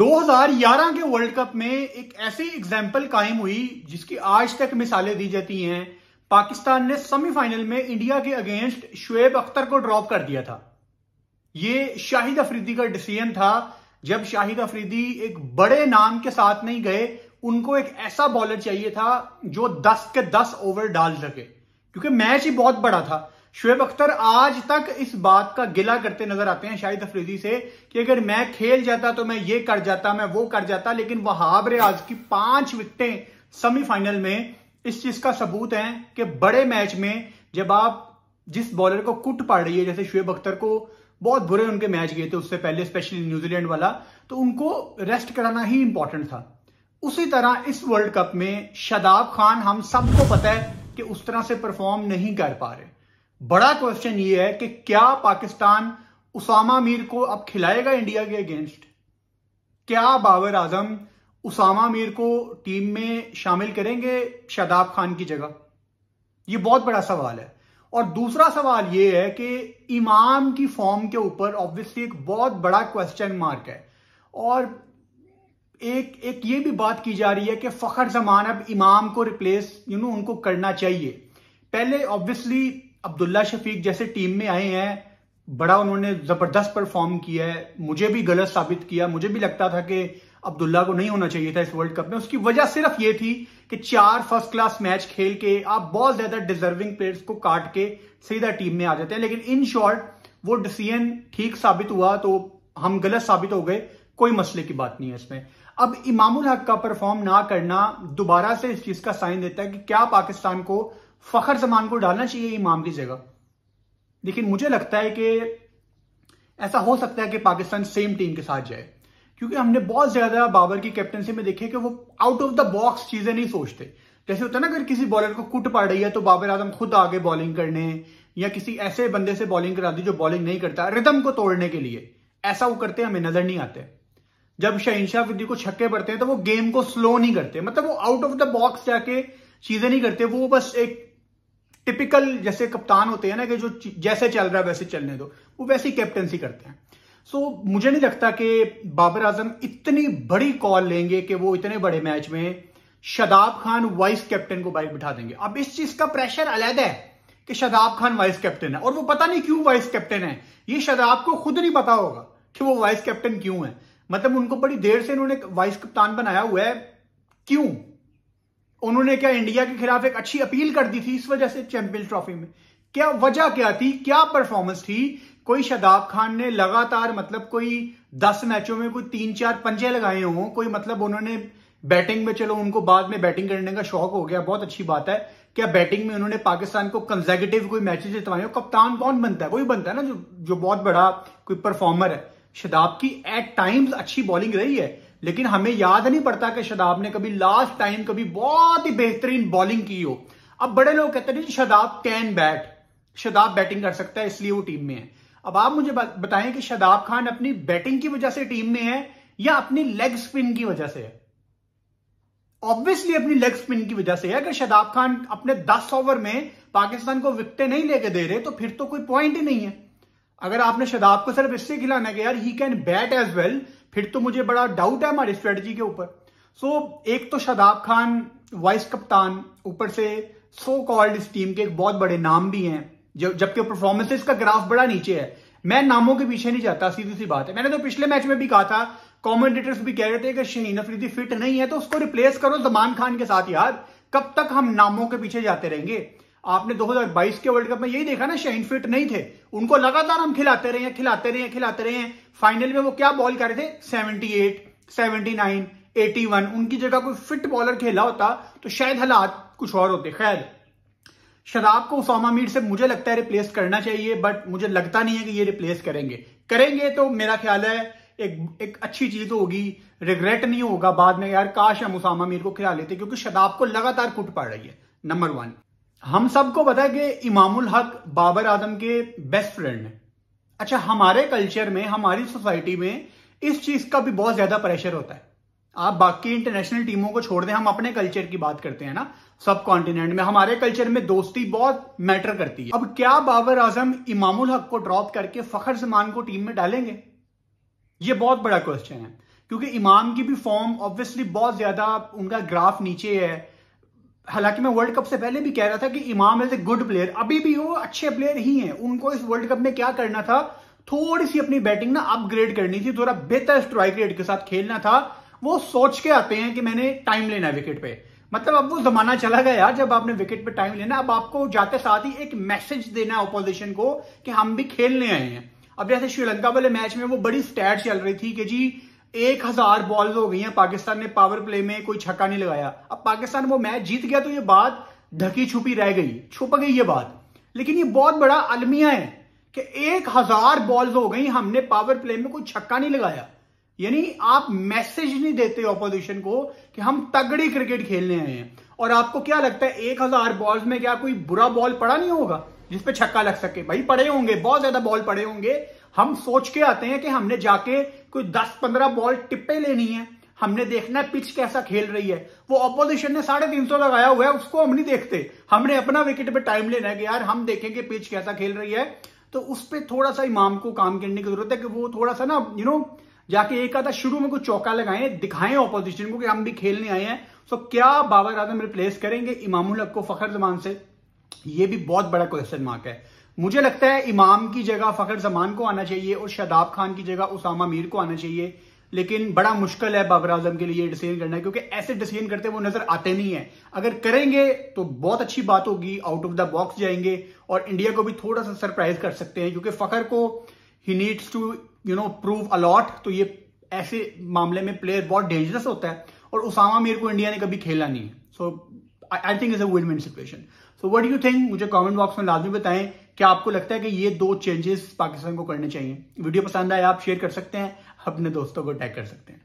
2011 के world cup में एक ऐसी एग्जाम्पल कायम हुई जिसकी आज तक मिसालें दी जाती हैं पाकिस्तान ने सेमीफाइनल में इंडिया के अगेंस्ट शुएब अख्तर को ड्रॉप कर दिया था ये शाहिद अफरीदी का डिसीजन था जब शाहिद अफरीदी एक बड़े नाम के साथ नहीं गए उनको एक ऐसा बॉलर चाहिए था जो 10 के 10 ओवर डाल सके क्योंकि मैच ही बहुत बड़ा था शुएब अख्तर आज तक इस बात का गिला करते नजर आते हैं शाहिद अफरीदी से कि अगर मैं खेल जाता तो मैं ये कर जाता मैं वो कर जाता लेकिन वहाब रियाज की पांच विकटें सेमीफाइनल में इस चीज का सबूत है कि बड़े मैच में जब आप जिस बॉलर को कुट पड़ रही है जैसे शुएब अख्तर को बहुत बुरे उनके मैच गए थे उससे पहले स्पेशली न्यूजीलैंड वाला तो उनको रेस्ट कराना ही इंपॉर्टेंट था उसी तरह इस वर्ल्ड कप में शदाब खान हम सबको पता है कि उस तरह से परफॉर्म नहीं कर पा रहे बड़ा क्वेश्चन ये है कि क्या पाकिस्तान उसामा मीर को अब खिलाएगा इंडिया के अगेंस्ट क्या बाबर आजम उसामा मीर को टीम में शामिल करेंगे शादाब खान की जगह ये बहुत बड़ा सवाल है और दूसरा सवाल ये है कि इमाम की फॉर्म के ऊपर ऑब्वियसली एक बहुत बड़ा क्वेश्चन मार्क है और एक एक ये भी बात की जा रही है कि फखर जमान अब इमाम को रिप्लेस यू नो उनको करना चाहिए पहले ऑब्वियसली अब्दुल्ला शफीक जैसे टीम में आए हैं बड़ा उन्होंने जबरदस्त परफॉर्म किया है मुझे भी गलत साबित किया मुझे भी लगता था कि अब्दुल्ला को नहीं होना चाहिए था इस वर्ल्ड कप में उसकी वजह सिर्फ ये थी कि चार फर्स्ट क्लास मैच खेल के आप बहुत ज्यादा डिजर्विंग प्लेयर्स को काट के सीधा टीम में आ जाते हैं लेकिन इन शॉर्ट वो डिसीजन ठीक साबित हुआ तो हम गलत साबित हो गए कोई मसले की बात नहीं है इसमें अब इमामुल हक का परफॉर्म ना करना दोबारा से इस चीज का साइन देता है कि क्या पाकिस्तान को फ़खर जमान को डालना चाहिए इमाम की जगह लेकिन मुझे लगता है कि ऐसा हो सकता है कि पाकिस्तान सेम टीम के साथ जाए क्योंकि हमने बहुत ज्यादा बाबर की कैप्टनसी में देखे कि वो आउट ऑफ द बॉक्स चीजें नहीं सोचते जैसे होता है ना अगर किसी बॉलर को कुट पड़ रही है तो बाबर आजम खुद आगे बॉलिंग करने या किसी ऐसे बंदे से बॉलिंग करा दी जो बॉलिंग नहीं करता रिदम को तोड़ने के लिए ऐसा वो करते हमें नजर नहीं आते जब शहनशाह विद्यू को छक्के पड़ते हैं तो वो गेम को स्लो नहीं करते मतलब वो आउट ऑफ द बॉक्स जाके चीजें नहीं करते वो बस एक टिपिकल जैसे कप्तान होते हैं ना कि जो जैसे चल रहा है वैसे चलने दो वो ही कैप्टनसी करते हैं सो so, मुझे नहीं लगता कि बाबर आजम इतनी बड़ी कॉल लेंगे कि वो इतने बड़े मैच में शदाब खान वाइस कैप्टन को बाइक बिठा देंगे अब इस चीज का प्रेशर अलग है कि शदाब खान वाइस कैप्टन है और वो पता नहीं क्यों वाइस कैप्टन है ये शदाब को खुद नहीं पता होगा कि वो वाइस कैप्टन क्यों है मतलब उनको बड़ी देर से इन्होंने वाइस कप्तान बनाया हुआ है क्यों उन्होंने क्या इंडिया के खिलाफ एक अच्छी अपील कर दी थी इस वजह से चैंपियंस ट्रॉफी में क्या वजह क्या थी क्या परफॉर्मेंस थी कोई शदाब खान ने लगातार मतलब कोई दस मैचों में कोई तीन चार पंजे लगाए हों कोई मतलब उन्होंने बैटिंग में चलो उनको बाद में बैटिंग करने का शौक हो गया बहुत अच्छी बात है क्या बैटिंग में उन्होंने पाकिस्तान को कंजेगेटिव कोई मैचेस जितवाए हो कप्तान कौन बनता है वही बनता है ना जो जो बहुत बड़ा कोई परफॉर्मर है शदाब की एट टाइम्स अच्छी बॉलिंग रही है लेकिन हमें याद नहीं पड़ता कि शदाब ने कभी लास्ट टाइम कभी बहुत ही बेहतरीन बॉलिंग की हो अब बड़े लोग कहते हैं Shadab can bat Shadab batting कर सकता है इसलिए वो टीम में है अब आप मुझे बताएं कि शदाब खान अपनी बैटिंग की वजह से टीम में है या अपनी लेग स्पिन की वजह से है ऑब्वियसली अपनी लेग स्पिन की वजह से है अगर शदाब खान अपने 10 ओवर में पाकिस्तान को विकटें नहीं लेके दे रहे तो फिर तो कोई पॉइंट ही नहीं है अगर आपने शदाब को सिर्फ इससे खिलाना कि यार he can bat as well फिर तो मुझे बड़ा डाउट है हमारी स्ट्रेटजी के ऊपर सो so, एक तो शादाब खान वाइस कप्तान ऊपर से सो कॉल्ड इस टीम के एक बहुत बड़े नाम भी हैं जबकि परफॉर्मेंसेस का ग्राफ बड़ा नीचे है मैं नामों के पीछे नहीं जाता सीधी सी बात है मैंने तो पिछले मैच में भी कहा था कॉमेंटेटर्स भी कह रहे थे कि शहीन अफरीदी फिट नहीं है तो उसको रिप्लेस करो जमान खान के साथ यार कब तक हम नामों के पीछे जाते रहेंगे आपने 2022 के वर्ल्ड कप में यही देखा ना शहीन फिट नहीं थे उनको लगातार हम खिलाते रहे हैं खिलाते रहे हैं खिलाते रहे हैं फाइनल में वो क्या बॉल कर रहे थे 78 79 81 उनकी जगह कोई फिट बॉलर खेला होता तो शायद हालात कुछ और होते खैर शराब को उसामा मीर से मुझे लगता है रिप्लेस करना चाहिए बट मुझे लगता नहीं है कि ये रिप्लेस करेंगे करेंगे तो मेरा ख्याल है एक एक अच्छी चीज तो होगी रिग्रेट नहीं होगा बाद में यार काश हम उसामा मीर को खिला लेते क्योंकि शराब को लगातार कुट पड़ रही है नंबर वन हम सबको पता है कि इमामुल हक बाबर आजम के बेस्ट फ्रेंड हैं अच्छा हमारे कल्चर में हमारी सोसाइटी में इस चीज का भी बहुत ज्यादा प्रेशर होता है आप बाकी इंटरनेशनल टीमों को छोड़ दें हम अपने कल्चर की बात करते हैं ना सब कॉन्टिनेंट में हमारे कल्चर में दोस्ती बहुत मैटर करती है अब क्या बाबर आजम इमामुल हक को ड्रॉप करके फखर जमान को टीम में डालेंगे ये बहुत बड़ा क्वेश्चन है क्योंकि इमाम की भी फॉर्म ऑब्वियसली बहुत ज्यादा उनका ग्राफ नीचे है हालांकि मैं वर्ल्ड कप से पहले भी कह रहा था कि इमाम इज ए गुड प्लेयर अभी भी वो अच्छे प्लेयर ही हैं उनको इस वर्ल्ड कप में क्या करना था थोड़ी सी अपनी बैटिंग ना अपग्रेड करनी थी थोड़ा बेहतर स्ट्राइक रेट के साथ खेलना था वो सोच के आते हैं कि मैंने टाइम लेना है विकेट पे मतलब अब वो जमाना चला गया यार जब आपने विकेट पे टाइम लेना अब आपको जाते साथ ही एक मैसेज देना है ओपोजिशन को कि हम भी खेलने आए हैं अब जैसे श्रीलंका वाले मैच में वो बड़ी स्टैट चल रही थी कि जी एक हजार बॉल हो गई हैं पाकिस्तान ने पावर प्ले में कोई छक्का नहीं लगाया अब पाकिस्तान वो मैच जीत गया तो ये बात ढकी छुपी रह गई छुप गई ये बात लेकिन ये बहुत बड़ा अलमिया है कि एक हजार बॉल हो गई हमने पावर प्ले में कोई छक्का नहीं लगाया यानी आप मैसेज नहीं देते ऑपोजिशन को कि हम तगड़ी क्रिकेट खेलने आए हैं और आपको क्या लगता है एक हजार बॉल्स में क्या कोई बुरा बॉल पड़ा नहीं होगा जिसपे छक्का लग सके भाई पड़े होंगे बहुत ज्यादा बॉल पड़े होंगे हम सोच के आते हैं कि हमने जाके कोई 10-15 बॉल टिप्पे लेनी है हमने देखना है पिच कैसा खेल रही है वो ऑपोजिशन ने साढ़े तीन सौ लगाया हुआ है उसको हम नहीं देखते हमने अपना विकेट पे टाइम लेना है कि यार हम देखेंगे पिच कैसा खेल रही है तो उस पर थोड़ा सा इमाम को काम करने की जरूरत है कि वो थोड़ा सा ना यू नो जाके एक आधा शुरू में कुछ चौका लगाए दिखाएं ऑपोजिशन को कि हम भी खेलने आए हैं सो क्या बाबर आजम रिप्लेस करेंगे इमामुल हक को फखर जमान से ये भी बहुत बड़ा क्वेश्चन मार्क है मुझे लगता है इमाम की जगह फ़खर जमान को आना चाहिए और शादाब खान की जगह उसामा मीर को आना चाहिए लेकिन बड़ा मुश्किल है बाबर आजम के लिए डिसीजन करना क्योंकि ऐसे डिसीजन करते वो नजर आते नहीं है अगर करेंगे तो बहुत अच्छी बात होगी आउट ऑफ द बॉक्स जाएंगे और इंडिया को भी थोड़ा सा सरप्राइज कर सकते हैं क्योंकि फखर को he needs to you know prove a lot तो ये ऐसे मामले में प्लेयर बहुत डेंजरस होता है और उसामा मीर को इंडिया ने कभी खेला नहीं है so I think is a win win situation so what you think मुझे कॉमेंट बॉक्स में लाजमी बताएं क्या आपको लगता है कि ये दो चेंजेस पाकिस्तान को करने चाहिए वीडियो पसंद आए आप शेयर कर सकते हैं अपने दोस्तों को टैग कर सकते हैं